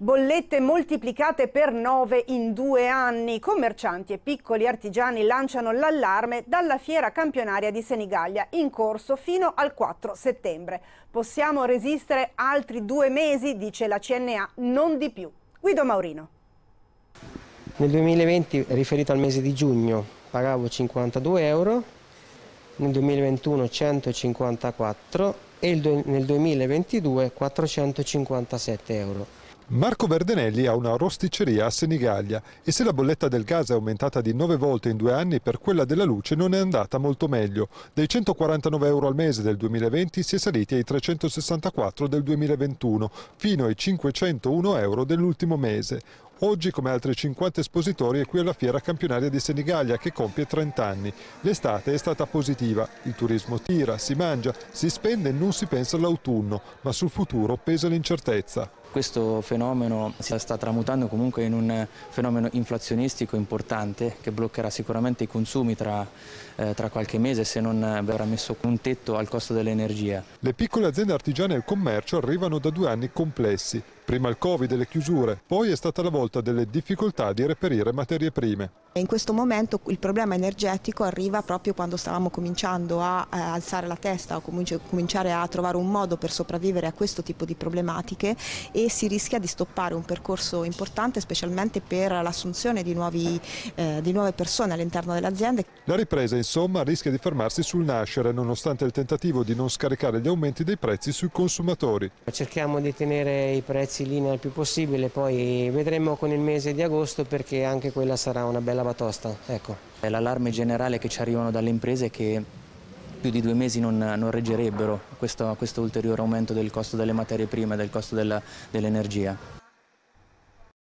bollette moltiplicate per 9 in due anni. Commercianti e piccoli artigiani lanciano l'allarme dalla fiera campionaria di Senigallia in corso fino al 4 settembre. Possiamo resistere altri due mesi, dice la CNA, non di più. Guido Maurino. Nel 2020, riferito al mese di giugno, pagavo 52 euro, nel 2021 154 e nel 2022 457 euro. Marco Verdenelli ha una rosticceria a Senigallia e se la bolletta del gas è aumentata di 9 volte in due anni, per quella della luce non è andata molto meglio. Dai 149 euro al mese del 2020 si è saliti ai 364 del 2021, fino ai 501 euro dell'ultimo mese. Oggi, come altri 50 espositori, è qui alla Fiera Campionaria di Senigallia che compie 30 anni. L'estate è stata positiva, il turismo tira, si mangia, si spende e non si pensa all'autunno, ma sul futuro pesa l'incertezza. Questo fenomeno si sta tramutando comunque in un fenomeno inflazionistico importante che bloccherà sicuramente i consumi tra, eh, tra qualche mese se non verrà messo un tetto al costo dell'energia. Le piccole aziende artigiane e il commercio arrivano da due anni complessi Prima il Covid e le chiusure, poi è stata la volta delle difficoltà di reperire materie prime. In questo momento il problema energetico arriva proprio quando stavamo cominciando a eh, alzare la testa o cominciare a trovare un modo per sopravvivere a questo tipo di problematiche e si rischia di stoppare un percorso importante specialmente per l'assunzione di, eh, di, nuove persone all'interno dell'azienda. La ripresa insomma rischia di fermarsi sul nascere nonostante il tentativo di non scaricare gli aumenti dei prezzi sui consumatori. Cerchiamo di tenere i prezzi tenersi linea il più possibile, poi vedremo con il mese di agosto perché anche quella sarà una bella batosta. Ecco. L'allarme generale che ci arrivano dalle imprese è che più di due mesi non, non reggerebbero questo, questo, ulteriore aumento del costo delle materie prime, del costo dell'energia.